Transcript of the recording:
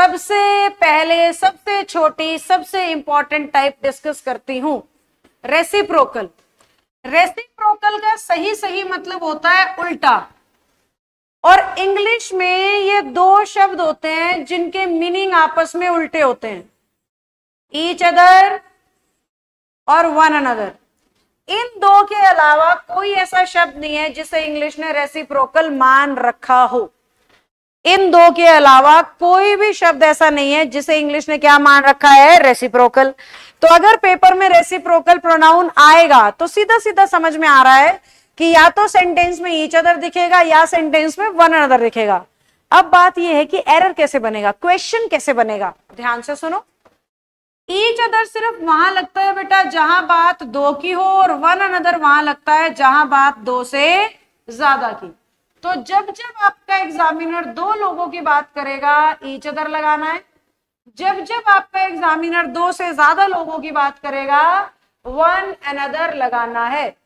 सबसे पहले सबसे छोटी सबसे इंपॉर्टेंट टाइप डिस्कस करती हूं रेसिप्रोकल रेसिप्रोकल का सही सही मतलब होता है उल्टा और इंग्लिश में ये दो शब्द होते हैं जिनके मीनिंग आपस में उल्टे होते हैं ईच अदर और वन अनदर इन दो के अलावा कोई ऐसा शब्द नहीं है जिसे इंग्लिश ने रेसिप्रोकल मान रखा हो इन दो के अलावा कोई भी शब्द ऐसा नहीं है जिसे इंग्लिश ने क्या मान रखा है रेसिप्रोकल तो अगर पेपर में रेसिप्रोकल प्रोनाउन आएगा तो सीधा सीधा समझ में आ रहा है कि या तो सेंटेंस में ईच अदर दिखेगा या सेंटेंस में वन अदर दिखेगा अब बात यह है कि एरर कैसे बनेगा क्वेश्चन कैसे बनेगा ध्यान से सुनो ईच अदर सिर्फ वहां लगता है बेटा जहां बात दो की हो और वन अनदर वहां लगता है जहां बात दो से ज्यादा की तो जब जब आपका एग्जामिनर दो लोगों की बात करेगा ईच अदर लगाना है जब जब आपका एग्जामिनर दो से ज्यादा लोगों की बात करेगा वन एन अदर लगाना है